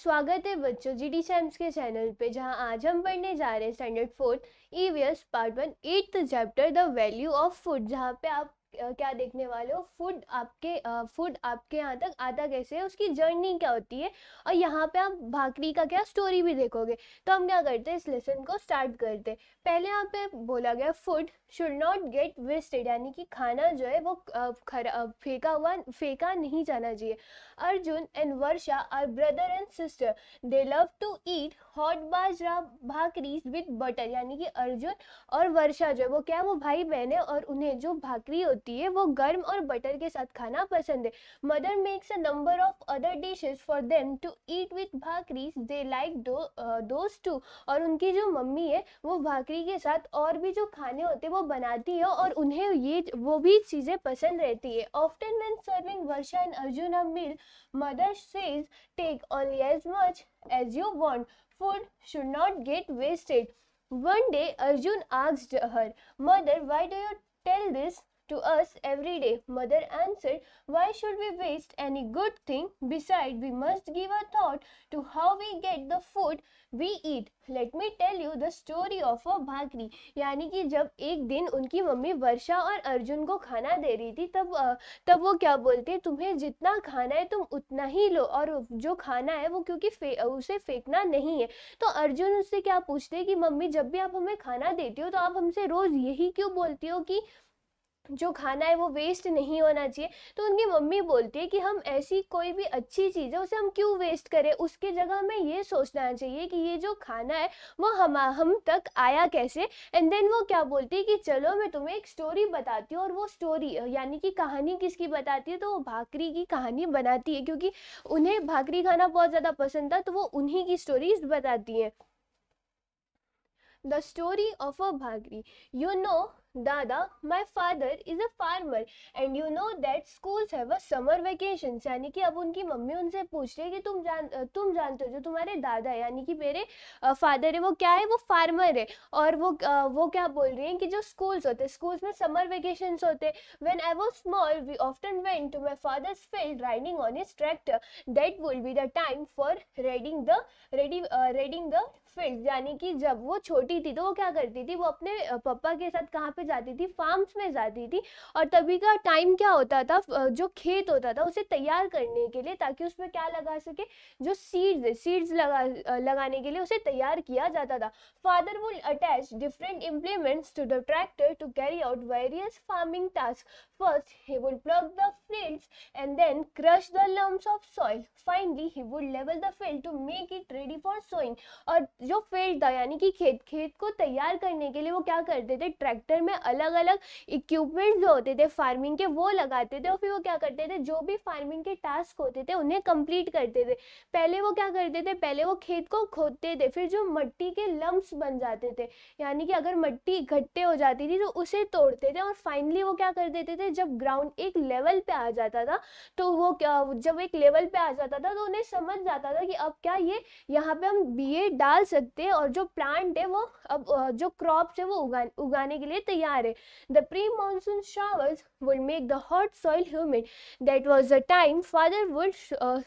स्वागत है बच्चों जी डी सैम्स के चैनल पे जहां आज हम पढ़ने जा रहे हैं standard fourth E VS part one eighth chapter the value of food जहां पे आप क्या देखने वाले हो फूड आपके फूड आपके यहाँ तक आता कैसे है उसकी जर्नी क्या होती है और यहाँ पे आप भाकरी का क्या स्टोरी भी देखोगे तो हम क्या करते हैं इस लेसन को स्टार्ट करते हैं पहले यहाँ पे बोला गया food should not get wasted यानी कि खाना जो है वो खरा फेंका हुआ फेंका नहीं जाना चाहिए Arjun and Varsha are brother and sister they love to eat hot bajra bhakri with butter यानी कि अर्जुन और वर्षा जो है वो क्या वो भाई बहन है और उन्हें जो भाकरी होती होती है वो गर्म और बटर के साथ खाना पसंद है mother makes a number of other dishes for them to eat with bhakri they like दोस्त टू और उनकी जो मम्मी है वो भाकरी के साथ और भी जो खाने होते हैं वो बनाती है और उन्हें ये वो भी चीज़ें पसंद रहती है often when serving Varsha and Arjun a meal mother says take only as much as you want food should not get wasted One day Arjun asked her, Mother, why do you tell this to us every day. Mother answered, Why should we waste any good thing? Besides, we must give a thought to how we get the food we eat. Let me tell you the story of a bhakri यानी कि जब एक दिन उनकी mummy वर्षा और अर्जुन को खाना दे रही थी तब तब वो क्या बोलते तुम्हें जितना खाना है तुम उतना ही लो और जो खाना है वो क्योंकि फे, उसे फेंकना नहीं है तो अर्जुन उससे क्या पूछते कि मम्मी जब भी आप हमें खाना देती हो तो आप हमसे रोज़ यही क्यों बोलती हो कि जो खाना है वो वेस्ट नहीं होना चाहिए तो उनकी मम्मी बोलती है कि हम ऐसी कोई भी अच्छी चीज़ है उसे हम क्यों वेस्ट करें उसकी जगह हमें ये सोचना चाहिए कि ये जो खाना है वो हम हम तक आया कैसे एंड देन वो क्या बोलती है कि चलो मैं तुम्हें एक स्टोरी बताती हूँ और वो स्टोरी यानी कि कहानी किसकी बताती है तो वो भाकरी की कहानी बनाती है क्योंकि उन्हें भाकरी खाना बहुत ज़्यादा पसंद था तो वो उन्हीं की स्टोरीज बताती हैं the story of a bhakri you know Dada, my father is a farmer and you know that schools have a summer vacations. यानी कि अब उनकी मम्मी उनसे पूछ रही है कि तुम जान तुम जानते हो जो तुम्हारे दादा है यानी कि मेरे फादर है वो क्या है वो फार्मर है और वो वो क्या बोल रही है कि जो स्कूल्स होते हैं स्कूल्स में समर वेकेशन होते हैं when I was small we often went to my father's field riding on his tractor that would be the time for readying the ready readying the field यानी कि जब वो छोटी थी तो वो क्या करती थी वो अपने पापा के साथ कहाँ पे जाती थी फार्म्स में जाती थी और तभी का टाइम क्या होता था जो खेत होता था उसे तैयार करने के लिए ताकि उसमें क्या लगा सके जो सीड्स सीड्स लगा लगाने के लिए उसे तैयार किया जाता था father would attach different implements to the tractor to carry out various farming task First, he would plug the fields and then crush the lumps of soil. Finally, he would level the field to make it ready for sowing. और जो field था यानी कि खेत खेत को तैयार करने के लिए वो क्या करते थे ट्रैक्टर में अलग अलग इक्विपमेंट जो होते थे फार्मिंग के वो लगाते थे और फिर वो क्या करते थे जो भी फार्मिंग के टास्क होते थे उन्हें कंप्लीट करते थे पहले वो क्या करते थे पहले वो खेत को खोदते थे फिर जो मट्टी के लम्ब्स बन जाते थे यानी कि अगर मट्टी इकट्ठे हो जाती थी तो उसे तोड़ते थे और फाइनली वो क्या कर देते थे से जब ग्राउंड एक लेवल पे आ जाता था तो वो क्या जब एक लेवल पे आ जाता था तो उन्हें समझ जाता था कि अब क्या ये यहाँ पे हम बीए डाल सकते हैं और जो प्लांट है वो अब जो क्रॉप्स है वो उगा उगाने के लिए तैयार है the pre monsoon showers would make the hot soil humid that was the time father would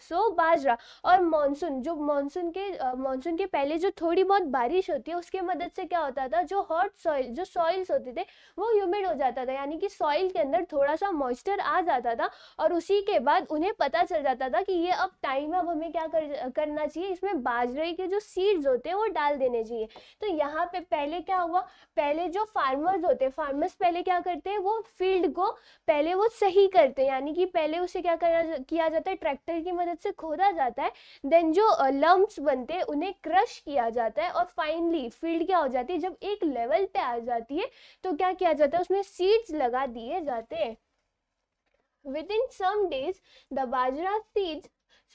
sow bajra और मानसून जो मानसून के मानसून के पहले जो थोड़ी बहुत बारिश होती है उसके मदद से क्या होता था जो हॉट सॉइल जो सॉइल्स होते थे वो ह्यूमिड हो जाता था यानी कि सॉइल के अंदर थोड़ा सा मॉइस्चर आ जाता था और उसी के बाद उन्हें पता चल जाता था कि ये अब टाइम है अब हमें क्या कर, करना चाहिए इसमें बाजरे के जो सीड्स होते हैं वो डाल देने चाहिए तो यहाँ पे पहले क्या हुआ पहले जो फार्मर्स होते हैं फार्मर्स पहले क्या करते हैं वो फील्ड को पहले वो सही करते हैं यानी कि पहले उसे क्या करना किया जाता है ट्रैक्टर की मदद से खोदा जाता है देन जो लम्ब्स बनते हैं उन्हें क्रश किया जाता है और फाइनली फील्ड क्या हो जाती है जब एक लेवल पे आ जाती है तो क्या किया जाता है उसमें सीड्स लगा दिए जाते day. Within some days, the bajra seeds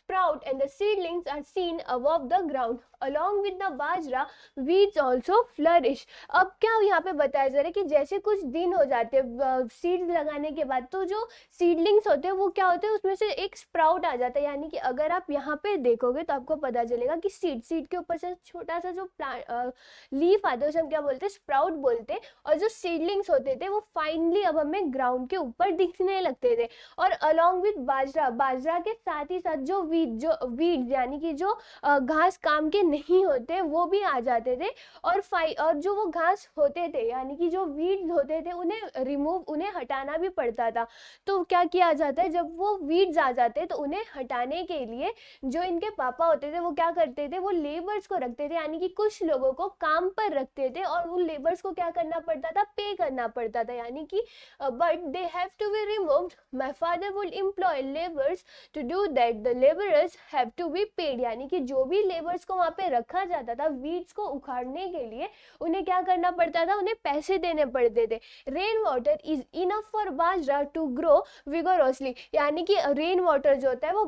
sprout and the seedlings are seen above the ground along with the bajra weeds also flourish अब क्या यहाँ पे बताया जा रहा है कि जैसे कुछ दिन हो जाते हैं सीड लगाने के बाद तो जो सीडलिंग्स होते हैं वो क्या होते हैं उसमें से एक स्प्राउट आ जाता है यानी कि अगर आप यहाँ पे देखोगे तो आपको पता चलेगा कि सीड सीड के ऊपर से छोटा सा जो प्लांट लीफ आते हैं उसे हम क्या बोलते हैं स्प्राउट बोलते हैं और जो सीडलिंग्स होते थे वो फाइनली अब हमें ग्राउंड के ऊपर दिखने लगते थे और अलॉन्ग विथ बाजरा बाजरा के साथ ही साथ जो वीट जो वीट यानी कि जो घास काम के नहीं होते वो भी आ जाते थे और फाइ और जो वो घास होते थे यानी कि जो वीट होते थे उन्हें रिमूव उन्हें हटाना भी पड़ता था तो क्या किया जाता है जब वो वीड्स आ जाते तो उन्हें हटाने के लिए जो इनके पापा होते थे वो क्या करते थे वो लेबर्स को रखते थे यानी कि कुछ लोगों को काम पर रखते थे और उन लेबर्स को क्या करना पड़ता था पे करना पड़ता था यानी कि but they have to be removed my father would employ labours to do that the labour labourers have to be paid यानी कि जो भी लेबर्स को वहाँ पे रखा जाता था वीड्स को उखाड़ने के लिए उन्हें क्या करना पड़ता था उन्हें पैसे देने पड़ते थे rain water is enough for bajra to grow vigorously यानी कि रेन वाटर जो होता है वो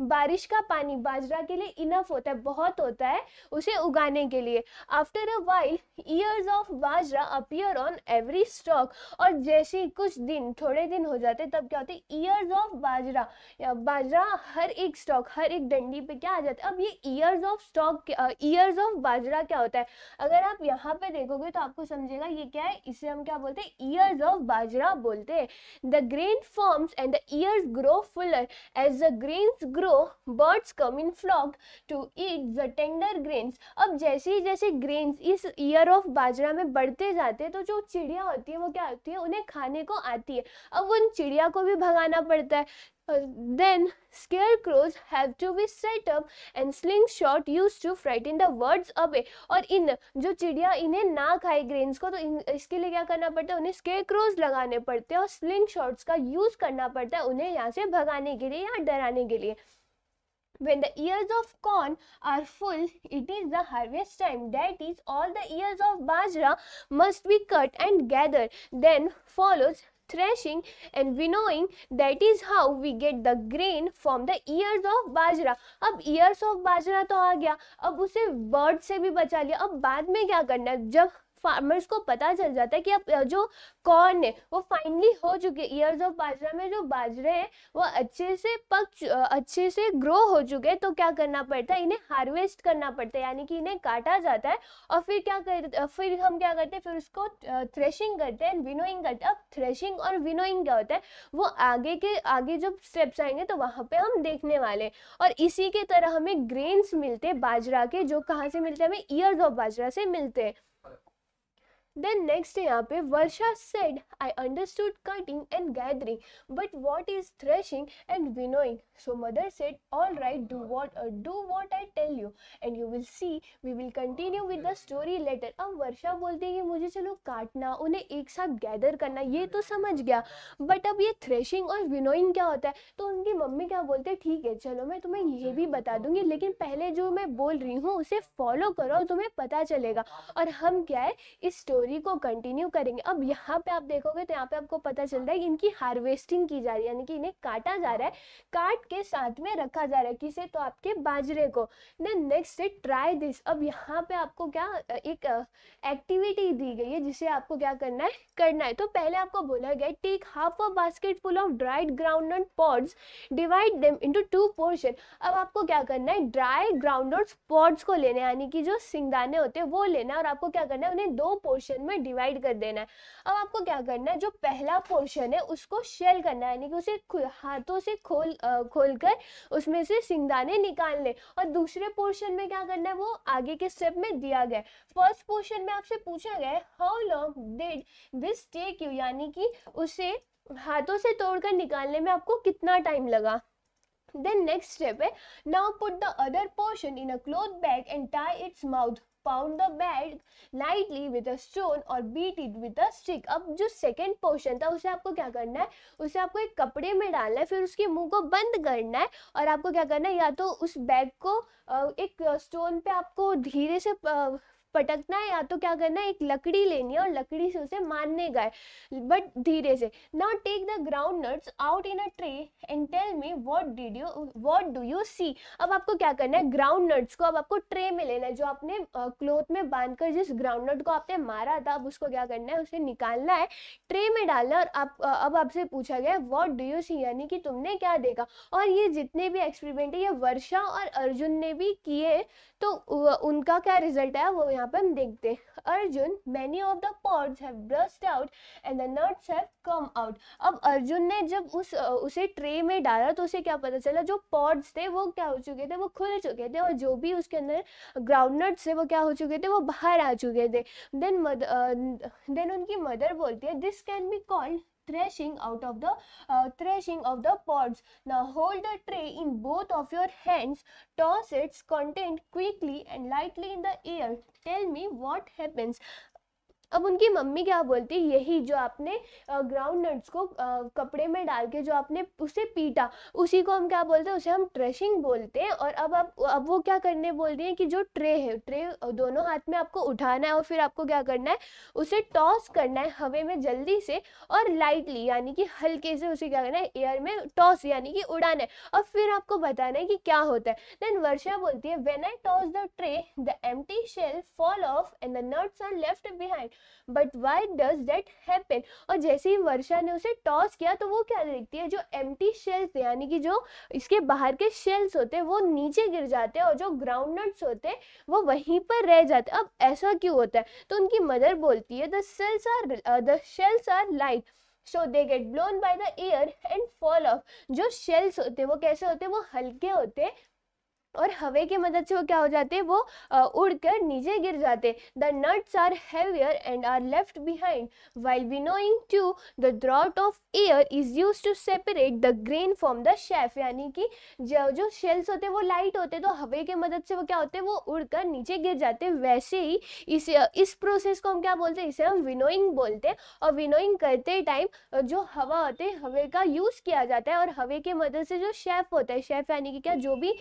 बारिश का पानी बाजरा के लिए इनफ होता है बहुत होता है उसे उगाने के लिए after a while ears of bajra appear on every stalk और जैसे ही कुछ दिन थोड़े दिन हो जाते तब क्या होते ईयर्स ऑफ बाजरा या बाजरा हर एक स्टॉक हर एक डंडी पे क्या आ जाता है अब ये ears of stalk ears of bajra क्या होता है अगर आप यहाँ पे देखोगे तो आपको समझेगा ये क्या है इसे हम क्या बोलते हैं ईयर्स ऑफ बाजरा बोलते हैं the grain forms and the ears grow fuller as the grains grow grow, birds come in flock to eat the tender grains. अब जैसे ही जैसे grains इस ईयर ऑफ बाजरा में बढ़ते जाते हैं तो जो चिड़िया होती है वो क्या होती है उन्हें खाने को आती है अब उन चिड़िया को भी भगाना पड़ता है then scare then scarecrows have to be set up and slingshot used to frighten the birds away और इन जो चिड़िया इन्हें ना खाए ग्रेन्स को तो इन, इसके लिए क्या करना पड़ता है उन्हें स्केयर क्रोज लगाने पड़ते हैं और स्लिंग शॉट्स का यूज़ करना पड़ता है उन्हें यहाँ से भगाने के लिए या डराने के लिए when the ears of corn are full it is the harvest time that is all the ears of bajra must be cut and gathered then follows threshing and winnowing that is how we get the grain from the ears of bajra ab ears of bajra to aa gaya ab use bird se bhi bacha liya ab baad mein kya karna hai jab farmers को पता चल जाता है कि अब जो corn है वो फाइनली हो चुके ईयर्स ऑफ बाजरा में जो बाजरे हैं वो अच्छे से पक अच्छे से ग्रो हो चुके हैं तो क्या करना पड़ता है इन्हें हार्वेस्ट करना पड़ता है यानी कि इन्हें काटा जाता है और फिर क्या कर फिर हम क्या करते हैं फिर उसको थ्रेशिंग करते हैं विनोइंग करते हैं अब थ्रेशिंग और विनोइंग क्या होता है वो आगे के आगे जब स्टेप्स आएंगे तो वहाँ पर हम देखने वाले और इसी के तरह हमें ग्रेन्स मिलते हैं बाजरा के जो कहाँ से मिलते हैं हमें ईयर्स ऑफ बाजरा से मिलते हैं देन नेक्स्ट यहाँ पे Varsha said I understood cutting and gathering but what is threshing and winnowing so mother said all right do what do what I tell you and you will see we will continue with the story later अब वर्षा बोलती है कि मुझे चलो काटना उन्हें एक साथ गैदर करना ये तो समझ गया बट अब ये थ्रेशिंग और विनोइंग क्या होता है तो उनकी मम्मी क्या बोलते हैं ठीक है चलो मैं तुम्हें ये भी बता दूंगी लेकिन पहले जो मैं बोल रही हूँ उसे फॉलो करो तुम्हें पता चलेगा और हम क्या है इस स्टोरी स्टोरी को कंटिन्यू करेंगे अब यहाँ पे आप देखोगे तो यहाँ पे आपको पता चल रहा है इनकी हार्वेस्टिंग की जा रही है यानी कि इन्हें काटा जा रहा है काट के साथ में रखा जा रहा है किसे तो आपके बाजरे को देन नेक्स्ट है ट्राई दिस अब यहाँ पे आपको क्या एक एक्टिविटी दी गई है जिसे आपको क्या करना है करना है तो पहले आपको बोला गया take half a basket full of dried groundnut pods divide them into two portion अब आपको क्या करना है ड्राई ग्राउंडनट पॉड्स को लेने यानी कि जो सिंगदाने होते हैं वो लेना और आपको क्या करना है उन्हें दो पोर्शन पोर्शन में डिवाइड कर देना है अब आपको क्या करना है जो पहला पोर्शन है उसको शेल करना है यानी कि उसे हाथों से खोल आ, खोल कर उसमें से सिंगदाने निकाल लें और दूसरे पोर्शन में क्या करना है वो आगे के स्टेप में दिया गया फर्स्ट पोर्शन में आपसे पूछा गया how long did this take you यानी कि उसे हाथों से तोड़कर निकालने में आपको कितना टाइम लगा देन नेक्स्ट स्टेप है now put the other portion in a cloth bag and tie its mouth pound the bag lightly with a stone और beat it with a stick अब जो second portion था उसे आपको क्या करना है उसे आपको एक कपड़े में डालना है फिर उसके मुंह को बंद करना है और आपको क्या करना है या तो उस बैग को एक स्टोन पे आपको धीरे से पटकना है या तो क्या करना है एक लकड़ी लेनी है और लकड़ी से उसे मारने का है बट धीरे से now take the groundnuts out in a tray and tell me what did you what do you see अब आपको क्या करना है ग्राउंड नट्स को अब आपको ट्रे में लेना है जो आपने क्लोथ में बांधकर जिस ग्राउंड नट को आपने मारा था अब उसको क्या करना है उसे निकालना है ट्रे में डालना और आप अब आपसे पूछा गया वॉट डू यू सी यानी कि तुमने क्या देखा और ये जितने भी एक्सपेरिमेंट है ये वर्षा और अर्जुन ने भी किए तो उनका क्या रिजल्ट आया वो यहाँ पर हम देखते हैं Arjun many of the pods have burst out and the nuts have come out अब अर्जुन ने जब उस उसे ट्रे में डाला तो उसे क्या पता चला जो पॉड्स थे वो क्या हो चुके थे वो खुल चुके थे और जो भी उसके अंदर ग्राउंड नट्स थे वो क्या हो चुके थे वो बाहर आ चुके थे देन देन उनकी मदर बोलती है this can be called threshing out of the uh, threshing of the pods. Now hold the tray in both of your hands, toss its content quickly and lightly in the air. Tell me what happens. अब उनकी mummy क्या बोलती यही जो आपने ground nuts को कपड़े में डाल के जो आपने उसे पीटा उसी को हम क्या बोलते हैं उसे हम ट्रेशिंग बोलते हैं और अब आप अब वो क्या करने बोलते हैं कि जो ट्रे है ट्रे दोनों हाथ में आपको उठाना है और फिर आपको क्या करना है उसे टॉस करना है हवे में जल्दी से और लाइटली यानी कि हल्के से उसे क्या करना है एयर में टॉस यानी कि उड़ाना है और फिर आपको बताना है कि क्या होता है देन वर्षा बोलती है when I toss the tray the empty shell fall off and the nuts are left behind but why does that happen और जैसे ही वर्षा ने उसे टॉस किया तो वो क्या देखती है जो एम टी शेल्स यानी कि जो इसके बाहर के शेल्स होते हैं वो नीचे गिर जाते हैं और जो ग्राउंड नट्स होते हैं वो वहीं पर रह जाते अब ऐसा क्यों होता है तो उनकी मदर बोलती है the sells are the shells are light so they get blown by the air and fall off जो शेल्स होते हैं वो कैसे होते हैं वो हल्के होते हैं और हवे की मदद से वो क्या हो जाते वो उड़कर नीचे गिर जाते the nuts are heavier and are left behind while winnowing to the draught of air is used to separate the grain from the chaff यानी कि जो जो शेल्स होते वो लाइट होते तो हवे की मदद से वो क्या होते वो उड़कर नीचे गिर जाते वैसे ही इस इस प्रोसेस को हम क्या बोलते हैं इसे हम विनोइंग बोलते हैं और विनोइंग करते टाइम जो हवा होते है हवे का यूज़ किया जाता है और हवे की मदद से जो शेफ होता है शेफ यानी कि क्या जो भी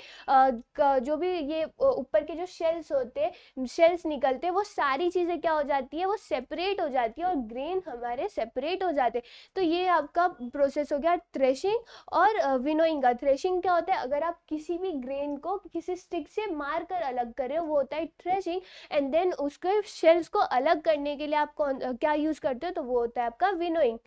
जो भी ये ऊपर के जो शेल्स होते शेल्स निकलते वो सारी चीज़ें क्या हो जाती है वो सेपरेट हो जाती है और ग्रेन हमारे सेपरेट हो जाते तो ये आपका प्रोसेस हो गया थ्रेशिंग और विनोइंग का थ्रेशिंग क्या होता है अगर आप किसी भी ग्रेन को किसी स्टिक से मार कर अलग करें वो होता है थ्रेशिंग एंड देन उसके शेल्स को अलग करने के लिए आप कौन क्या यूज़ करते हो तो वो होता है आपका winnowing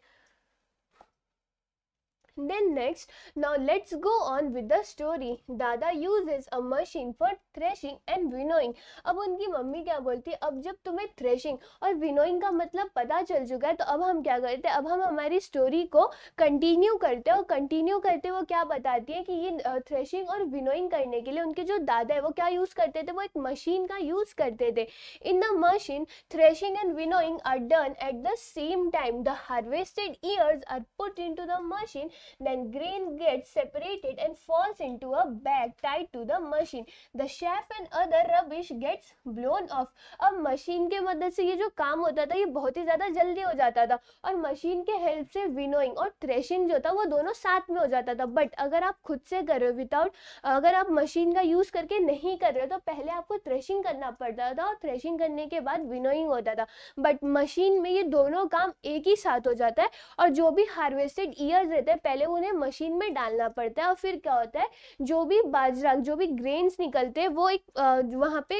Then next, now let's go on with the story. दादा uses a machine for threshing and winnowing. अब उनकी मम्मी क्या बोलती है अब जब तुम्हें threshing और winnowing का मतलब पता चल चुका है तो अब हम क्या करते हैं अब हम हमारी स्टोरी को कंटिन्यू करते हैं और कंटिन्यू करते वो क्या बताती है कि ये थ्रेशिंग और विनोइंग करने के लिए उनके जो दादा है वो क्या यूज़ करते थे वो एक मशीन का यूज़ करते थे in the machine threshing and winnowing are done at the same time the harvested ears are put into the machine Then grain gets separated and falls into a bag tied to the machine. The chaff and other rubbish gets blown off. अब machine के मदद से ये जो काम होता था ये बहुत ही ज़्यादा जल्दी हो जाता था और मशीन के हेल्प से विनोइंग और थ्रेशिंग जो था वो दोनों साथ में हो जाता था बट अगर आप खुद से कर रहे हो विदाउट अगर आप मशीन का यूज़ करके नहीं कर रहे हो तो पहले आपको थ्रेशिंग करना पड़ता था और थ्रेशिंग करने के बाद विनोइंग होता था बट मशीन में ये दोनों काम एक ही साथ हो जाता है और जो भी हार्वेस्टेड ईयर्स रहते हैं पहले उन्हें मशीन में डालना पड़ता है और फिर क्या होता है जो भी बाजरा जो भी ग्रेन्स निकलते हैं वो एक वहाँ पे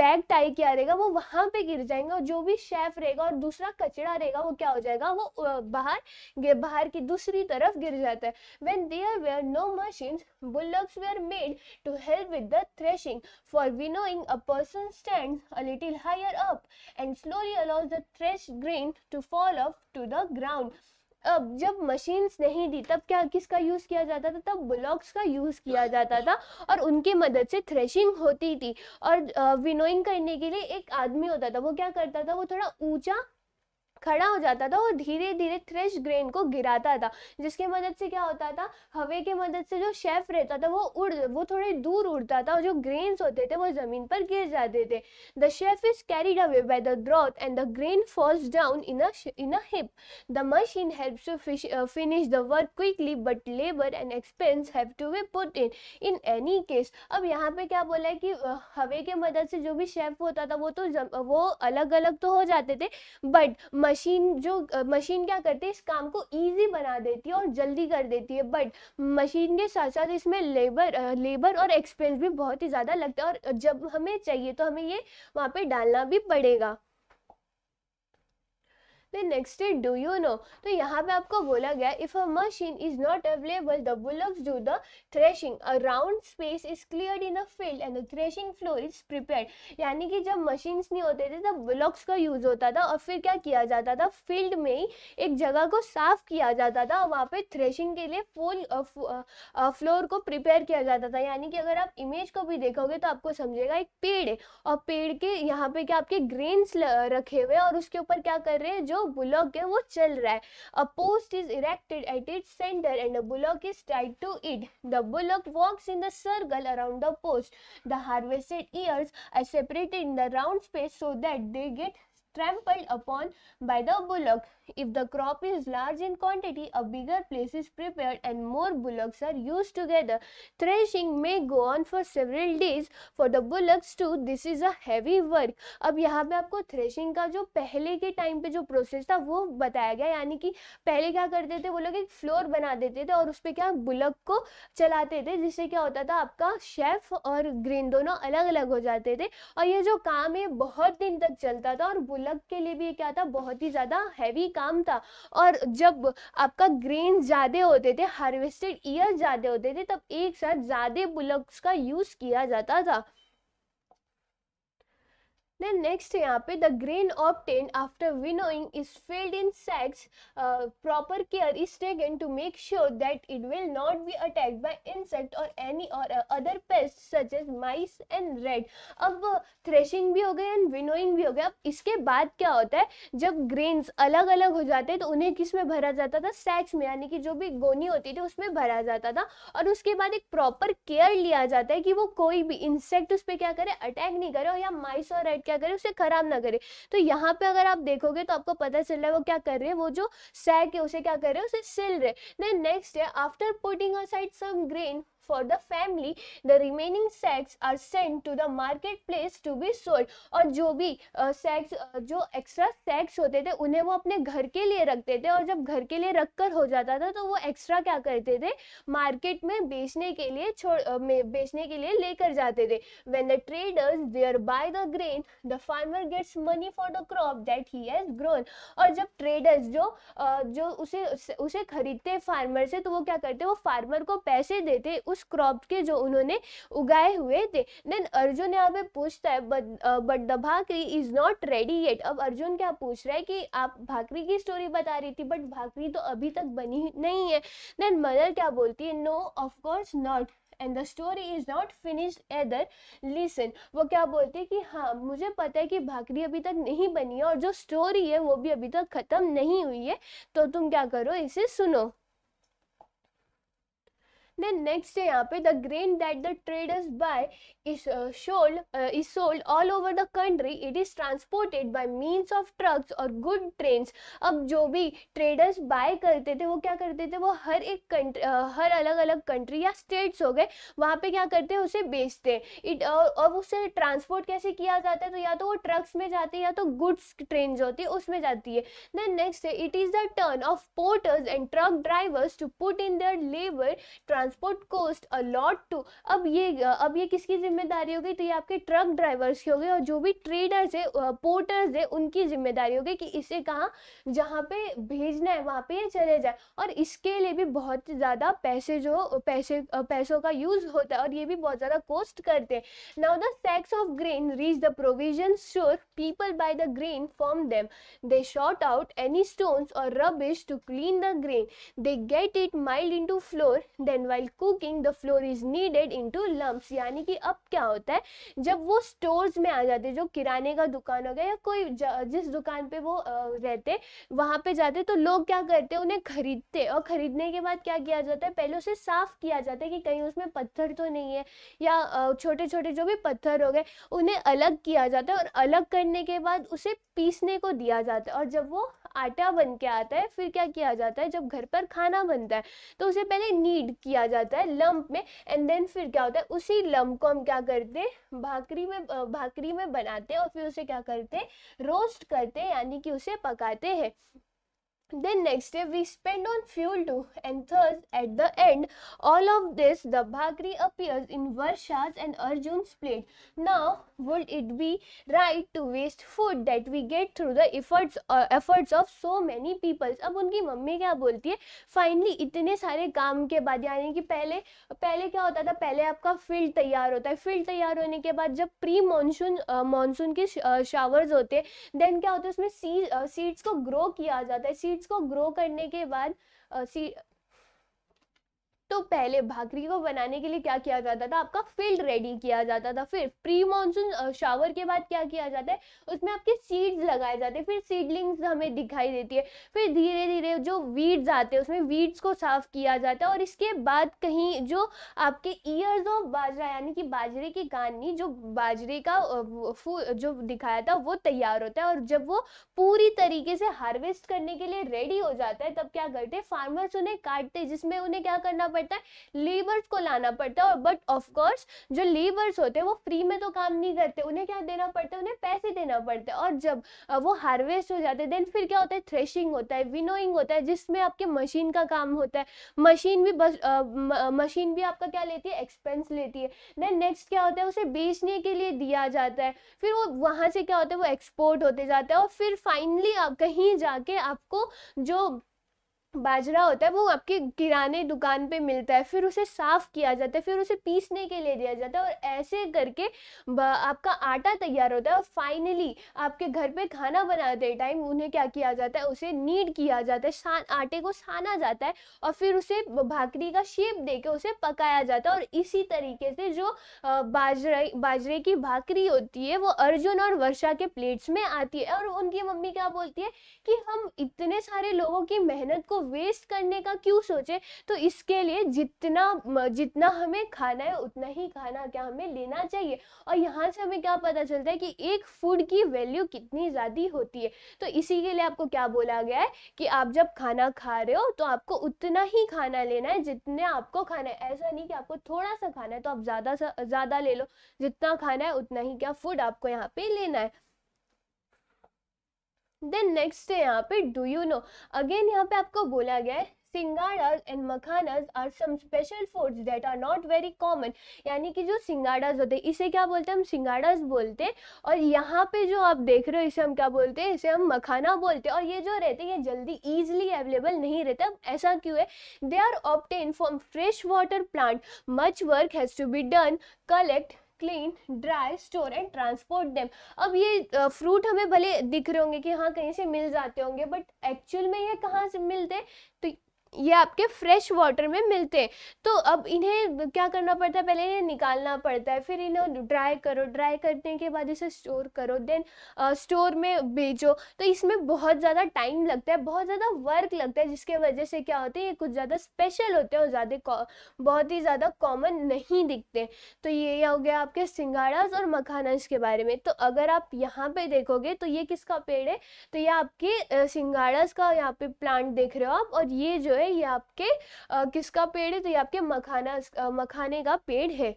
बैग टाई किया रहेगा वो वहाँ पे गिर जाएंगे और जो भी शेफ रहेगा और दूसरा कचड़ा रहेगा वो क्या हो जाएगा वो बाहर बाहर की दूसरी तरफ गिर जाता है when there were no machine bullocks were made to help with the threshing for winnowing a person stand a little higher up and slowly allows the thresh grain to fall up to the ground अब जब machines नहीं थी तब क्या किसका use किया जाता था तब ब्लॉक्स का यूज़ किया जाता था और उनकी मदद से थ्रेशिंग होती थी और विनोइंग करने के लिए एक आदमी होता था वो क्या करता था वो थोड़ा ऊंचा खड़ा हो जाता था और धीरे धीरे थ्रेश ग्रेन को गिराता था जिसकी मदद से क्या होता था हवे की मदद से जो शेफ रहता था वो उड़ वो थोड़े दूर उड़ता था और जो ग्रेन होते थे वो ज़मीन पर गिर जाते थे the chaff is carried away by the draught and the grain falls down in in a heap the machine helps to finish the work quickly but labour and expense have to be put in in any case अब यहाँ पे क्या बोला है कि हवे के मदद से जो भी शेफ होता था वो तो वो अलग अलग तो हो जाते थे बट मशीन जो मशीन क्या करती है इस काम को ईजी बना देती है और जल्दी कर देती है बट मशीन के साथ साथ इसमें लेबर लेबर और एक्सपेंस भी बहुत ही ज़्यादा लगता है और जब हमें चाहिए तो हमें ये वहाँ पर डालना भी पड़ेगा then next is do you know तो यहाँ पे आपको बोला गया if a machine is not available the bullocks do the threshing a round space is clear in a field and the threshing floor is prepare यानी कि जब machines नहीं होते थे तब बुलक्स का यूज़ होता था और फिर क्या किया जाता था फील्ड में ही एक जगह को साफ किया जाता था और वहाँ पे थ्रेशिंग के लिए फुल फ्लोर को प्रिपेयर किया जाता था यानी कि अगर आप इमेज को भी देखोगे तो आपको समझेगा एक पेड़ है और पेड़ के यहाँ पे क्या आपके ग्रेन्स रखे हुए और उसके ऊपर क्या कर रहे हैं जो जो बुलॉक है वो चल रहा है a post is erected at its centre and a bullock is tied to it the bullock walks in the circle around the post the harvested ears are separated in the round space so that they get trampled upon by the bullock. If the crop is large in quantity, a bigger place is prepared and more bullocks are used together. Threshing may go on for several days. For the bullocks too, this is a heavy work. ab yahan pe aapko threshing ka jo pehle ke time pe jo process tha wo bataya gaya yani ki pehle kya karte the wo log ek floor bana dete the aur us pe kya bullock ko chalate the jisse kya hota tha aapka chef aur grain dono alag alag ho jate the aur ye jo kaam hai bahut din tak chalta tha aur मुलक के लिए भी क्या था बहुत ही ज़्यादा heavy काम था और जब आपका ग्रेन ज़्यादा होते थे हार्वेस्टेड ईयर ज़्यादा होते थे तब एक साथ ज़्यादा बुलक्स का यूज़ किया जाता था देन नेक्स्ट यहाँ पे the grain obtained after winnowing is filled in sacks proper care is taken to make sure that it will not be attack by insect or any or other pest such as mice and rat अब threshing uh, भी हो गई and winnowing भी हो गया अब इसके बाद क्या होता है जब ग्रेन्स अलग अलग हो जाते हैं तो उन्हें किस में भरा जाता था सेक्स में यानी कि जो भी गोनी होती थी उसमें भरा जाता था और उसके बाद एक प्रॉपर केयर लिया जाता है कि वो कोई भी इंसेक्ट उस पर क्या करे अटैक नहीं करे और या माइस और रेड क्या करे उसे खराब ना करे तो यहाँ पे अगर आप देखोगे तो आपको पता चल रहा है वो क्या कर रहे हैं वो जो सैक है उसे क्या कर रहे हैं उसे सिल रहे देन नेक्स्ट है after putting aside some grain for the family the remaining sacks are are to the market place to be sold और जो भी सैक्स जो एक्स्ट्रा सेक्स होते थे उन्हें वो अपने घर के लिए रखते थे और जब घर के लिए रख कर हो जाता था तो वो एक्स्ट्रा क्या करते थे मार्केट में बेचने के लिए छोड़ बेचने के लिए लेकर जाते थे when the traders there buy the grain the farmer gets money for the crop that he has grown और जब ट्रेडर्स जो जो उसे उसे खरीदते फार्मर से तो वो क्या करते वो फार्मर को पैसे देते उस उस क्रॉप के जो उन्होंने उगाए हुए थे देन अर्जुन यहाँ पे पूछता है but but the bhakri is not ready yet अब अर्जुन क्या पूछ रहा है कि आप भाकरी की स्टोरी बता रही थी बट भाकरी तो अभी तक बनी नहीं है देन मदर क्या बोलती है no of course not and the story is not finish either listen वो क्या बोलते हैं कि हाँ मुझे पता है कि भाकरी अभी तक नहीं बनी है और जो स्टोरी है वो भी अभी तक ख़त्म नहीं हुई है तो तुम क्या करो इसे सुनो देन नेक्स्ट है यहाँ पे the grain that the traders buy is uh, sold uh, is sold all over the country. It is transported by means of trucks अब जो भी ट्रेडर्स बाय करते थे वो क्या करते थे वो हर एक कंट्री uh, हर अलग अलग कंट्री या स्टेट्स हो गए वहाँ पे क्या करते हैं उसे बेचते हैं इट और uh, उसे ट्रांसपोर्ट कैसे किया जाता है तो या तो वो ट्रक्स में जाते हैं या तो गुड्स ट्रेन जो होती है उसमें जाती है देन नेक्स्ट है it is the turn of porters and truck drivers to put in their labour trans transport cost a lot to अब ये अब ये किसकी जिम्मेदारी होगी तो ये आपके ट्रक ड्राइवर्स की होगी और जो भी ट्रेडर्स है पोर्टर्स है उनकी जिम्मेदारी होगी कि इसे कहाँ जहाँ पे भेजना है वहाँ पे ये चले जाए और इसके लिए भी बहुत ज़्यादा पैसे जो पैसे पैसों का यूज़ होता है और ये भी बहुत ज़्यादा कोस्ट करते हैं now the sacks of grain reach the provision store people buy the grain from them they sort out any stones or rubbish to clean the grain they get it milled into flour then while cooking the flour is kneaded into lump यानी कि अब क्या होता है जब वो stores में आ जाते जो किराने का दुकान हो गया या कोई जिस दुकान पे वो रहते वहाँ पे जाते तो लोग क्या करते उन्हें खरीदते और ख़रीदने के बाद क्या किया जाता है पहले उसे साफ़ किया जाता है कि कहीं उसमें पत्थर तो नहीं है या छोटे छोटे जो भी पत्थर हो गए उन्हें अलग किया जाता है और अलग करने के बाद उसे पीसने को दिया जाता है और जब वो आटा बन के आता है फिर क्या किया जाता है जब घर पर खाना बनता है तो उसे पहले नीड किया जाता है लम्ब में एंड देन फिर क्या होता है उसी लम्ब को हम क्या करते हैं भाकरी में भाकरी में बनाते हैं और फिर उसे क्या करते हैं रोस्ट करते हैं यानी कि उसे पकाते हैं then next day we spend on fuel too and thus at the end all of this the bhagri appears in varsha's and arjun's plate now would it be right to waste food that we get through the efforts uh, efforts of so many people ab unki mummy kya bolti hai finally itne sare kaam ke baad yani ki pehle pehle kya hota tha pehle aapka field taiyar hota hai field taiyar hone ke baad jab pre monsoon uh, monsoon ke monsoon के showers होते हैं then क्या होता है उसमें seeds ko grow kiya jata hai seeds seeds को grow करने के बाद सी तो पहले भाकरी को बनाने के लिए क्या किया जाता था आपका फील्ड रेडी किया जाता था फिर प्री मानसून शावर के बाद क्या किया जाता है उसमें आपके सीड्स लगाए जाते हैं फिर सीडलिंग्स हमें दिखाई देती है फिर धीरे धीरे जो वीड्स आते हैं उसमें वीड्स को साफ किया जाता है और इसके बाद कहीं जो आपके ईयर्स ऑफ बाजरा यानी कि बाजरे की गानी जो बाजरे का जो दिखाया था वो तैयार होता है और जब वो पूरी तरीके से हार्वेस्ट करने के लिए रेडी हो जाता है तब क्या करते हैं फार्मर्स उन्हें काटते जिसमें उन्हें क्या करना पड़ता पड़ता है लेबर्स को लाना पड़ता है और बट ऑफकोर्स जो लेबर्स होते हैं वो फ्री में तो काम नहीं करते उन्हें क्या देना पड़ता है उन्हें पैसे देना पड़ता है और जब वो हार्वेस्ट हो जाते हैं देन फिर क्या होता है थ्रेशिंग होता है विनोइंग होता है जिसमें आपके मशीन का काम होता है मशीन भी बस मशीन भी आपका क्या लेती है एक्सपेंस लेती है देन नेक्स्ट क्या होता है उसे बेचने के लिए दिया जाता है फिर वो वहाँ से क्या होता है वो एक्सपोर्ट होते जाते हैं और फिर फाइनली आप कहीं जाके आपको जो बाजरा होता है वो आपके किराने दुकान पे मिलता है फिर उसे साफ़ किया जाता है फिर उसे पीसने के लिए दिया जाता है और ऐसे करके आपका आटा तैयार होता है और फाइनली आपके घर पे खाना बनाते टाइम उन्हें क्या किया जाता है उसे नीड किया जाता है सान आटे को साना जाता है और फिर उसे भाकरी का शेप दे के उसे पकाया जाता है और इसी तरीके से जो बाजरा बाजरे की भाकरी होती है वो अर्जुन और वर्षा के प्लेट्स में आती है और उनकी मम्मी क्या बोलती है कि हम इतने सारे लोगों की मेहनत को वेस्ट करने का क्यों सोचे तो इसके लिए जितना जितना हमें खाना है उतना ही खाना क्या हमें लेना चाहिए और यहाँ से हमें क्या पता चलता है कि एक फूड की वैल्यू कितनी ज़्यादा होती है तो इसी के लिए आपको क्या बोला गया है कि आप जब खाना खा रहे हो तो आपको उतना ही खाना लेना है जितने आपको खाना है ऐसा नहीं कि आपको थोड़ा सा खाना है तो आप ज़्यादा सा ज़्यादा ले लो जितना खाना है उतना ही क्या फूड आपको यहाँ पे लेना है देन नेक्स्ट है यहाँ पे डू यू नो अगेन यहाँ पे आपको बोला गया है singharas and makhanas are some special foods that are not very common यानी कि जो सिंगाड़ाज होते हैं इसे क्या बोलते हैं हम सिंगाड़ाज बोलते हैं और यहाँ पे जो आप देख रहे हो इसे हम क्या बोलते हैं इसे हम मखाना बोलते हैं और ये जो रहते हैं ये जल्दी ईजिली अवेलेबल नहीं रहते अब ऐसा क्यों है they are obtained from fresh water plant much work has to be done collect clean dry store and transport them अब ये फ्रूट हमें भले दिख रहे होंगे कि हाँ कहीं से मिल जाते होंगे बट एक्चुअल में ये कहाँ से मिलते तो ये आपके फ्रेश वाटर में मिलते हैं तो अब इन्हें क्या करना पड़ता है पहले इन्हें निकालना पड़ता है फिर इन्हें ड्राई करो ड्राई करने के बाद इसे स्टोर करो देन स्टोर में बेचो तो इसमें बहुत ज़्यादा टाइम लगता है बहुत ज़्यादा वर्क लगता है जिसके वजह से क्या होते हैं ये कुछ ज़्यादा स्पेशल होते हैं और ज़्यादा बहुत ही ज़्यादा कॉमन नहीं दिखते तो ये हो गया आपके सिंगाड़ाज और मखानाज के बारे में तो अगर आप यहाँ पर देखोगे तो ये किसका पेड़ है तो ये आपके सिंगाड़ाज का यहाँ पर प्लांट देख रहे हो आप और ये जो है है ये आपके किसका पेड़ है तो ये आपके मखाना मखाने का पेड़ है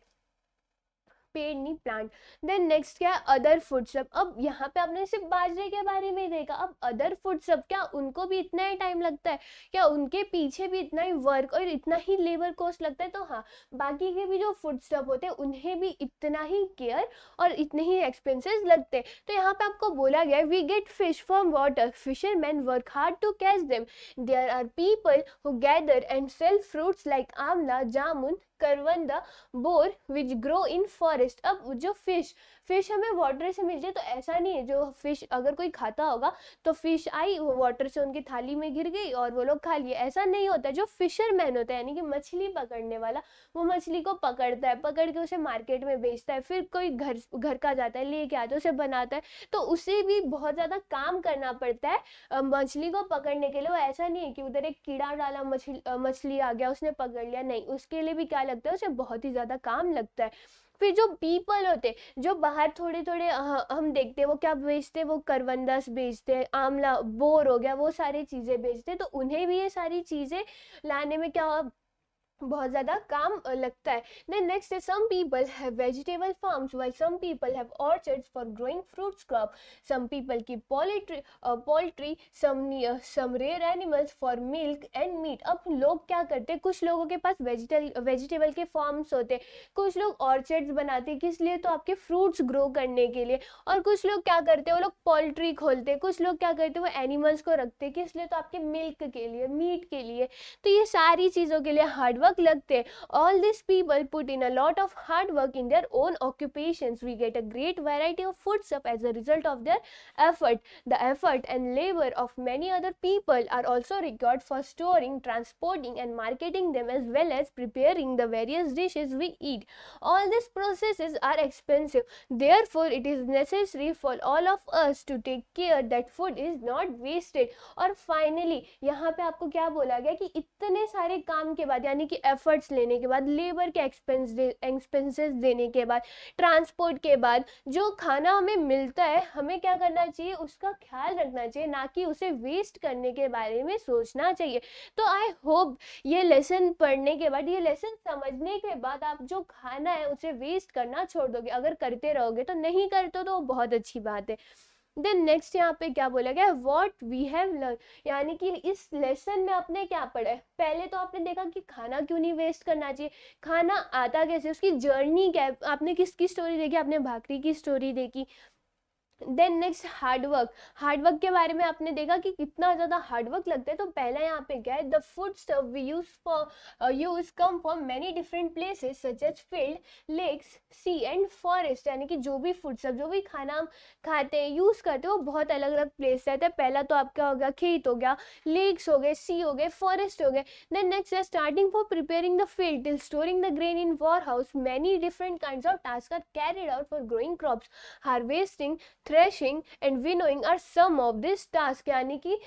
पेड़ नहीं प्लांट देन नेक्स्ट क्या है अदर फूड सब अब यहाँ पे आपने सिर्फ बाजरे के बारे में देखा अब अदर फूड सब क्या उनको भी इतना ही टाइम लगता है क्या उनके पीछे भी इतना ही वर्क और इतना ही लेबर कॉस्ट लगता है तो हाँ बाकी के भी जो फूड सब होते हैं उन्हें भी इतना ही केयर और इतने ही एक्सपेंसेस लगते हैं तो यहाँ पे आपको बोला गया we get fish from water fisherman work hard to catch them there are people who gather and sell fruits like amla jamun karvanda ber which grow in forest अब जो फिश फिश हमें वाटर से मिल जाए तो ऐसा नहीं है जो फिश अगर कोई खाता होगा तो फिश आई वो वाटर से उनकी थाली में गिर गई और वो लोग खा लिए ऐसा नहीं होता जो फिशरमैन होता है यानी कि मछली पकड़ने वाला वो मछली को पकड़ता है पकड़ के उसे मार्केट में बेचता है फिर कोई घर घर का जाता है लेके आता है उसे बनाता है तो उसे भी बहुत ज़्यादा काम करना पड़ता है मछली को पकड़ने के लिए वो ऐसा नहीं है कि उधर एक कीड़ा डाला मछली मछली आ गया उसने पकड़ लिया नहीं उसके लिए भी क्या लगता है उसे बहुत ही ज़्यादा काम लगता है फिर जो पीपल होते जो बाहर थोड़े थोड़े हम देखते वो क्या बेचते वो करवंदस बेचते आमला बोर हो गया वो सारी चीज़ें बेचते तो उन्हें भी ये सारी चीज़ें लाने में क्या बहुत ज़्यादा काम लगता है देन नेक्स्ट है some people have vegetable farms while some people have orchards for growing fruits crop some people keep poultry poultry some some rear animals for milk and meat अब लोग क्या करते हैं कुछ लोगों के पास वेजिटल वेजिटेबल के फार्म्स होते कुछ लोग ऑर्चर्ड्स बनाते किस लिए तो आपके फ्रूट्स ग्रो करने के लिए और कुछ लोग क्या करते वो लोग पोल्ट्री खोलते कुछ लोग क्या करते वो एनिमल्स को रखते किस लिए तो आपके मिल्क के लिए मीट के लिए तो ये सारी चीज़ों के लिए हार्डवर्क वर्क लगते all this people put in a lot of hard work in their own occupation we get a great variety of food stuff as a result of their effort the effort and labour of many other people are also required for storing transporting and marketing them as well as preparing the various dishes we eat all this processes are expensive there it is necessary for all of us to take care that food is not wasted और finally यहाँ पे आपको क्या बोला गया कि इतने सारे काम के बाद यानी कि एफर्ट्स लेने के बाद लेबर के एक्सपेंस दे एक्सपेंसेस देने के बाद ट्रांसपोर्ट के बाद जो खाना हमें मिलता है हमें क्या करना चाहिए उसका ख्याल रखना चाहिए ना कि उसे वेस्ट करने के बारे में सोचना चाहिए तो आई होप ये लेसन पढ़ने के बाद ये लेसन समझने के बाद आप जो खाना है उसे वेस्ट करना छोड़ दोगे अगर करते रहोगे तो नहीं करते तो बहुत अच्छी बात है देन नेक्स्ट यहाँ पे क्या बोला गया वॉट वी हैव लर्न यानी कि इस लेसन में आपने क्या पढ़ा है पहले तो आपने देखा कि खाना क्यों नहीं वेस्ट करना चाहिए खाना आता कैसे उसकी जर्नी क्या है आपने किसकी स्टोरी देखी आपने भाकरी की स्टोरी देखी देन नेक्स्ट हार्डवर्क हार्डवर्क के बारे में आपने देखा कि कितना ज़्यादा हार्डवर्क लगता है तो पहला यहाँ पे क्या है the food stuff we use for use come for many different places such as field lakes sea and forest यानी कि जो भी फूड स्टफ जो भी खाना हम खाते हैं यूज़ करते हैं वो बहुत अलग अलग प्लेस रहते हैं पहला तो आपका हो गया खेत हो गया लेक्स हो गए सी हो गए फॉरेस्ट हो गए देन नेक्स्ट है starting for preparing the field till storing the grain in warehouse many different kind of task are carried out for growing crops harvesting threshing and winnowing are some of this task यानी कि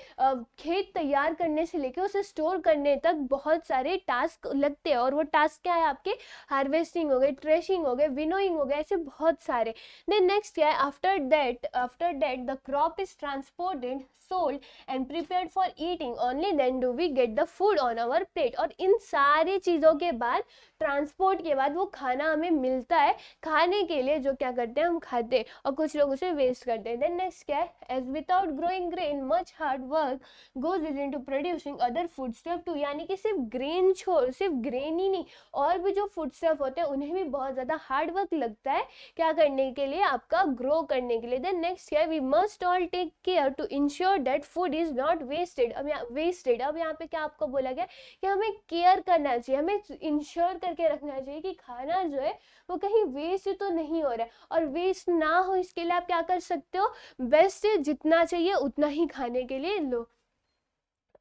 खेत तैयार करने से लेकर उसे store करने तक बहुत सारे टास्क लगते हैं और वो टास्क क्या है आपके हार्वेस्टिंग हो गए थ्रेशिंग हो गए विनोइंग हो गए ऐसे बहुत सारे देन नेक्स्ट क्या है after that after that the crop is transported sold and prepare for eating only then do we get the food on our plate और इन सारी चीज़ों के बाद ट्रांसपोर्ट के बाद वो खाना हमें मिलता है खाने के लिए जो क्या करते हैं हम खाते हैं और कुछ लोग उसे वेस्ट प्रोड्यूस करते हैं देन नेक्स्ट क्या है as without growing grain much hard work goes is into producing other food stuff too यानी कि सिर्फ ग्रेन छोड़ सिर्फ ग्रेन ही नहीं और भी जो फूड स्टेप होते हैं उन्हें भी बहुत ज़्यादा हार्ड वर्क लगता है क्या करने के लिए आपका ग्रो करने के लिए देन नेक्स्ट क्या है we must all take care to ensure that food is not wasted अब यहाँ वेस्टेड अब यहाँ पे क्या आपको बोला गया कि हमें केयर करना चाहिए हमें इंश्योर करके रखना चाहिए कि खाना जो है वो कहीं वेस्ट तो नहीं हो रहा है और वेस्ट ना हो इसके लिए आप क्या कर सकते हो बेस्ट है जितना चाहिए उतना ही खाने के लिए लो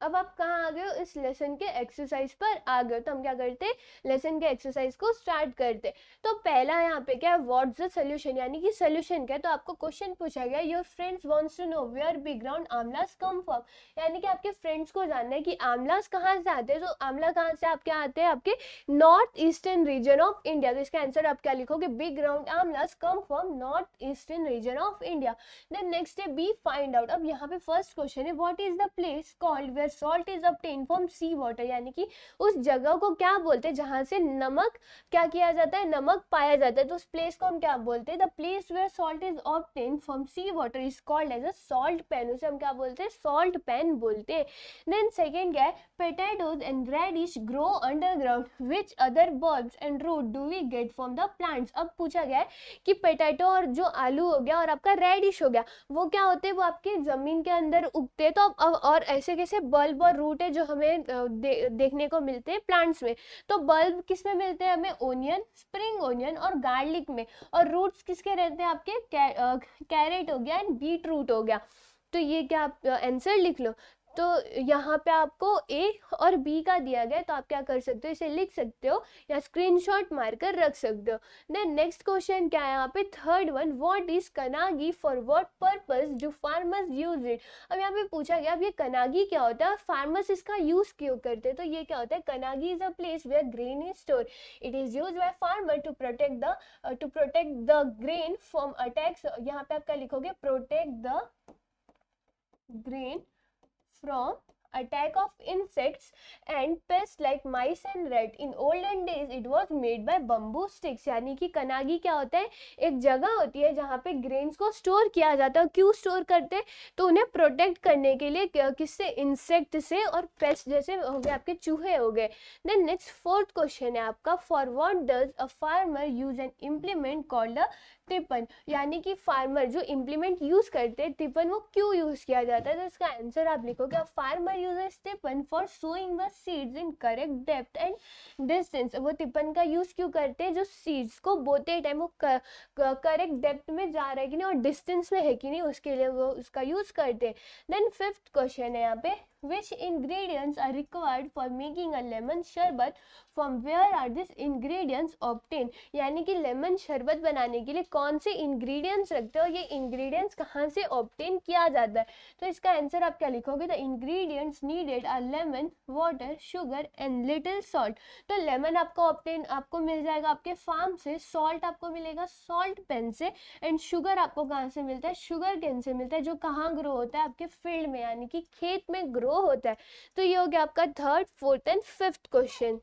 अब आप कहाँ आ गए हो इस लेसन के एक्सरसाइज पर आ गए हो तो हम क्या करते लेसन के एक्सरसाइज को स्टार्ट करते तो पहला यहाँ पे क्या है व्हाट्स द सोल्यूशन यानी कि सोल्यूशन क्या है तो आपको क्वेश्चन पूछा गया your friends wants to know where big ground amlas come from यानी कि आपके फ्रेंड्स को जानना है कि आमलास कहाँ से आते हैं तो आमला कहाँ से आप क्या आते हैं आपके north eastern region of India तो इसका आंसर आप क्या लिखोगे big ground amlas come from north eastern region of India then next है बी फाइंड आउट अब यहाँ पे फर्स्ट क्वेश्चन है what is the place called where where salt is obtained from sea water यानी कि उस जगह को क्या बोलते हैं जहाँ से नमक क्या किया जाता है नमक पाया जाता है तो उस प्लेस को हम क्या बोलते हैं the place where salt is obtained from sea water is called as a salt pan उसे हम क्या बोलते हैं सॉल्ट पैन बोलते हैं देन सेकेंड क्या है potatoes and radish grow underground which other bulbs and root do we get from the plants अब पूछा गया है कि पोटैटो और जो आलू हो गया और आपका रेडिश हो गया वो क्या होते हैं वो आपके ज़मीन के अंदर उगते हैं तो अब और ऐसे कैसे बल्ब और रूट है जो हमें दे, देखने को मिलते हैं प्लांट्स में तो बल्ब किस में मिलते हैं हमें ओनियन स्प्रिंग ओनियन और गार्लिक में और रूट्स किसके रहते हैं आपके कैरेट हो गया एंड बीट रूट हो गया तो ये क्या आप आंसर लिख लो तो यहाँ पे आपको ए और बी का दिया गया तो आप क्या कर सकते हो इसे लिख सकते हो या स्क्रीनशॉट मारकर रख सकते हो देन नेक्स्ट क्वेश्चन क्या है यहाँ पे third one what is kanagi for what purpose do farmers use it अब यहाँ पे पूछा गया अब ये कनागी क्या होता है फार्मर्स इसका यूज क्यों करते हैं तो ये क्या होता है kanagi is a place where grain is store it is use by farmer to protect the to protect the grain from attacks यहाँ पे आपका लिखोगे protect the grain from attack of insects and pests like mice and rat. In olden days it was made by bamboo sticks. यानी कि कनागी क्या होता है एक जगह होती है जहाँ पे ग्रेन्स को स्टोर किया जाता है क्यों स्टोर करते तो उन्हें प्रोटेक्ट करने के लिए किससे इंसेक्ट से और पेस्ट जैसे हो गए आपके चूहे हो गए देन नेक्स्ट फोर्थ क्वेश्चन है आपका for what does a farmer use an implement called a tipan यानी कि फार्मर जो इम्प्लीमेंट यूज करते हैं टिपन वो क्यों यूज किया जाता है तो इसका आंसर आप लिखोगे फार्मर यूज है tipan for sowing the seeds in correct depth and distance वो टिपन का यूज क्यों करते हैं जो सीड्स को बोते टाइम वो करेक्ट डेप्थ में जा रहा है कि नहीं और डिस्टेंस में है कि नहीं उसके लिए वो उसका यूज करते हैं देन फिफ्थ क्वेश्चन है यहाँ पे which ingredients are required for making a lemon sherbet from where are these ingredients obtained यानी कि lemon sherbet बनाने के लिए कौन से ingredients रखते हो ये ingredients कहाँ से obtain किया जाता है तो इसका answer आप क्या लिखोगे the ingredients needed are lemon water sugar and little salt तो lemon आपको obtain आपको मिल जाएगा आपके farm से salt आपको मिलेगा salt pan से and sugar आपको कहाँ से मिलता है sugar cane से मिलता है जो कहाँ grow होता है आपके field में यानी कि खेत में grow ग्रो होता है तो ये हो गया आपका third fourth and fifth question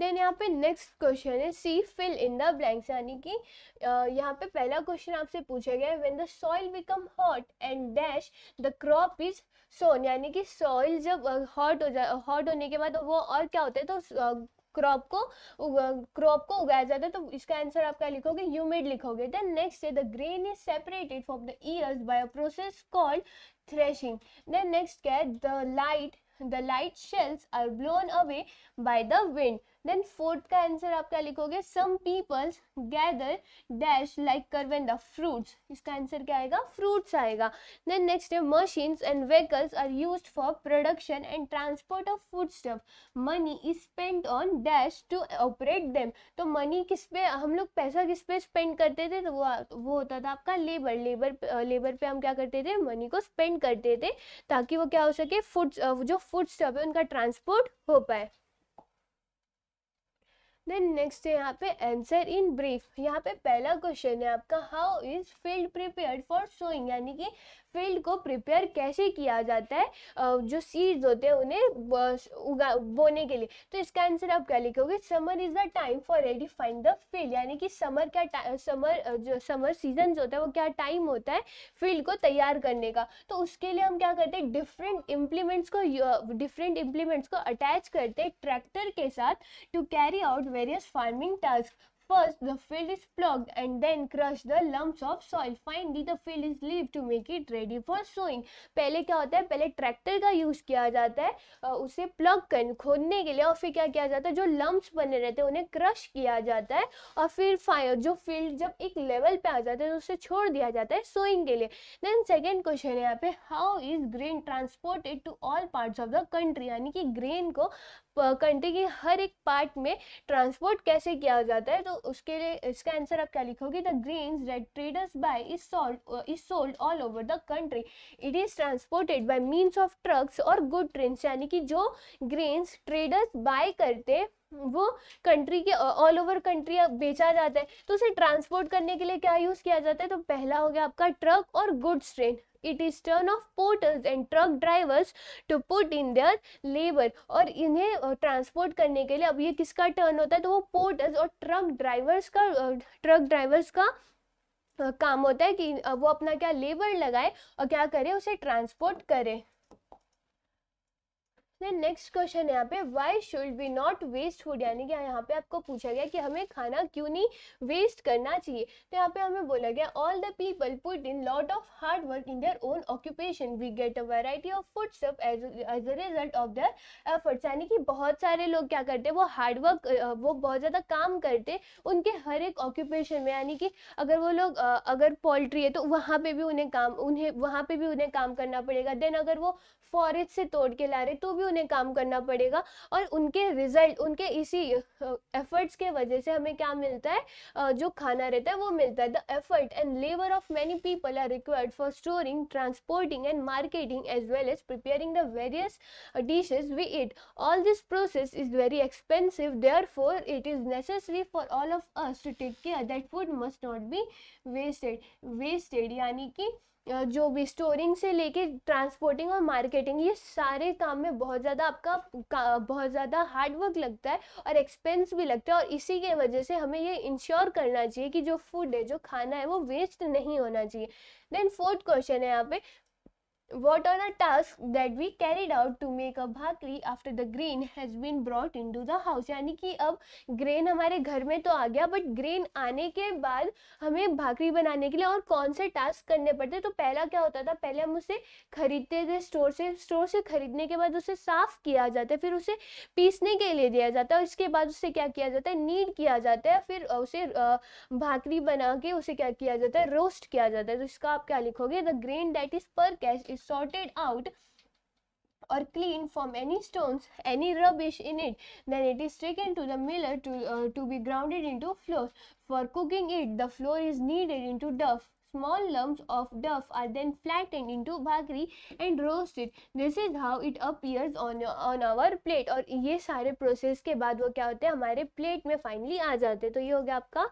then यहाँ पे नेक्स्ट क्वेश्चन है C fill in the blanks यानी कि यहाँ पे पहला क्वेश्चन आपसे पूछा गया है when the soil become hot and dash the crop is sown यानी कि सॉइल जब हॉट हो जाए हॉट होने के बाद वो और क्या होता है तो क्रॉप को क्रॉप को उगाया जाता है तो इसका आंसर आप क्या लिखोगे ह्यूमिड लिखोगे देन नेक्स्ट है the grain is separated from the ears by a process called threshing. Then next get the light the light shells are blown away by the wind. Then fourth का answer आप क्या लिखोगे some peoples gather dash like karvanda the fruits इसका आंसर क्या आएगा fruits आएगा then next है machines and vehicles are use for production and transport of food stuff money is spend on dash to operate them तो मनी किस पे हम लोग पैसा किस पे स्पेंड करते थे तो वो वो होता था आपका लेबर लेबर लेबर पे हम क्या करते थे मनी को स्पेंड करते थे ताकि वो क्या हो सके फूड जो फूड स्टफ है उनका ट्रांसपोर्ट हो पाए देन नेक्स्ट है यहाँ पे आंसर इन ब्रीफ यहाँ पे पहला क्वेश्चन है आपका how is field prepare for sowing यानी कि फील्ड को प्रिपेयर कैसे किया जाता है जो सीड्स होते हैं उन्हें उगा बोने के लिए तो इसका आंसर आप क्या लिखोगे summer is the time for ready find the field यानी कि समर का समर जो समर सीजन जो होता है वो क्या टाइम होता है फील्ड को तैयार करने का तो उसके लिए हम क्या करते हैं डिफरेंट इम्प्लीमेंट्स को डिफरेंट इम्प्लीमेंट्स को अटैच करते हैं ट्रैक्टर के साथ to carry out various farming task First, the field is plugged and then crush the lumps of soil. Finally, the field is leaved to make it ready for sowing. पहले क्या होता है पहले tractor का use किया जाता है उसे प्लग कर खोदने के लिए और फिर क्या किया जाता है जो लम्ब्स बने रहते हैं उन्हें क्रश किया जाता है और फिर फायर जो फील्ड जब एक लेवल पे आ जाता है तो उसे छोड़ दिया जाता है सोइंग के लिए देन सेकेंड क्वेश्चन है यहाँ पे how is grain transported to all part of the country यानी कि ग्रेन को कंट्री की हर एक पार्ट में ट्रांसपोर्ट कैसे किया जाता है तो उसके लिए इसका आंसर आप क्या लिखोगे the greens that traders buy is sold is sold all over the country it is transported by means of trucks और गुड ट्रेन यानी कि जो ग्रेन्स ट्रेडर्स बाय करते वो कंट्री के ऑल ओवर कंट्री बेचा जाता है तो उसे ट्रांसपोर्ट करने के लिए क्या यूज़ किया जाता है तो पहला हो गया आपका ट्रक और goods train it is turn of porters and truck drivers to put in their labour और इन्हें ट्रांसपोर्ट करने के लिए अब ये किसका टर्न होता है तो वो पोर्टर्स और ट्रक ड्राइवर्स का ट्रक ड्राइवर्स का काम होता है कि वो अपना क्या लेबर लगाए और क्या करे उसे ट्रांसपोर्ट करे देन नेक्स्ट क्वेश्चन है यहाँ पे why should be not waste food यानी कि यहाँ पे आपको पूछा गया कि हमें खाना क्यों नहीं वेस्ट करना चाहिए तो यहाँ पे हमें बोला गया all the people put in lot of hard work in their own occupation we get a variety of food stuff as a result of their efforts यानी कि बहुत सारे लोग क्या करते वो हार्ड वर्क वो बहुत ज़्यादा काम करते उनके हर एक ऑक्यूपेशन में यानी कि अगर वो लोग अगर पोल्ट्री है तो वहाँ पे भी उन्हें काम उन्हें वहाँ पे भी उन्हें काम करना पड़ेगा देन अगर वो फॉरेस्ट से तोड़ के ला रहे तो भी उन्हें काम करना पड़ेगा और उनके रिजल्ट उनके इसी एफर्ट्स के वजह से हमें क्या मिलता है जो खाना रहता है वो मिलता है the effort and labour of many people are required for storing transporting and marketing as well as preparing the various dishes we eat all this process is very expensive therefore it is necessary for all of us to take care that food must not be wasted wasted यानी कि जो भी storing से लेके transporting और marketing ये सारे काम में बहुत ज़्यादा आपका बहुत ज़्यादा हार्डवर्क लगता है और एक्सपेंस भी लगता है और इसी के वजह से हमें ये इंश्योर करना चाहिए कि जो फूड है जो खाना है वो वेस्ट नहीं होना चाहिए देन फोर्थ क्वेश्चन है यहाँ पे What are the tasks that we carried out to make a bhakri after the grain has been brought into the house? यानी कि अब ग्रेन हमारे घर में तो आ गया बट ग्रेन आने के बाद हमें भाकरी बनाने के लिए और कौन से टास्क करने पड़ते तो पहला क्या होता था पहले हम उसे खरीदते थे स्टोर से स्टोर से खरीदने के बाद उसे साफ किया जाता है फिर उसे पीसने के लिए दिया जाता है उसके बाद उसे क्या किया जाता है नीड किया जाता है फिर उसे भाकरी बना के उसे क्या किया जाता है रोस्ट किया जाता है तो इसका आप क्या लिखोगे the grain that is per cash is sorted out or clean from any stones, any rubbish in it. Then it is taken to the miller to, uh, to be grounded into flour. For cooking it, the flour is kneaded into dough. Small lumps of dough are then flattened into bhakri and roasted. This is how it appears on your, on our plate. aur ye sare process ke baad wo kya hote hai hamare plate mein finally aa jate हैं तो ये हो गया आपका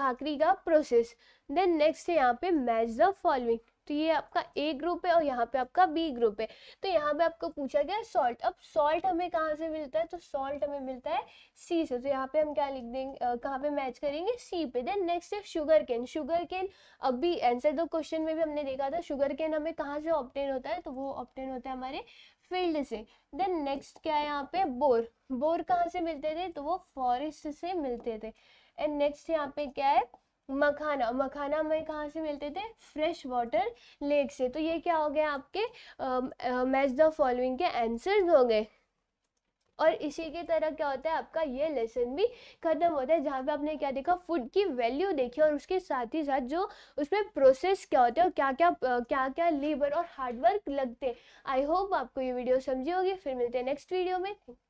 भाकरी का process then next है यहाँ पे मैच द फॉलोइंग तो ये आपका ए ग्रुप है और यहाँ पे आपका बी ग्रुप है तो यहाँ पे आपको पूछा गया सॉल्ट अब सॉल्ट हमें कहाँ से मिलता है तो सॉल्ट हमें मिलता है सी से तो यहाँ पे हम क्या लिख देंगे कहाँ पे मैच करेंगे सी पे देन नेक्स्ट है शुगर केन शुगर केन अभी आंसर दो क्वेश्चन में भी हमने देखा था शुगर केन हमें कहाँ से ऑप्टेन होता है तो वो ऑप्टेन होता है हमारे फील्ड से देन नेक्स्ट क्या है यहाँ पे बोर बोर कहाँ से मिलते थे तो वो फॉरेस्ट से मिलते थे एंड नेक्स्ट यहाँ पे क्या है मखाना मखाना हमें कहाँ से मिलते थे फ्रेश वाटर लेक से तो ये क्या हो गया आपके मैच द फॉलोइंग के आंसर्स हो गए और इसी की तरह क्या होता है आपका ये लेसन भी खत्म होता है जहाँ पे आपने क्या देखा फूड की वैल्यू देखी और उसके साथ ही साथ जो उसमें प्रोसेस क्या होता है और क्या क्या क्या क्या लेबर और हार्डवर्क लगते हैं आई होप आपको ये वीडियो समझी होगी फिर मिलते हैं नेक्स्ट वीडियो में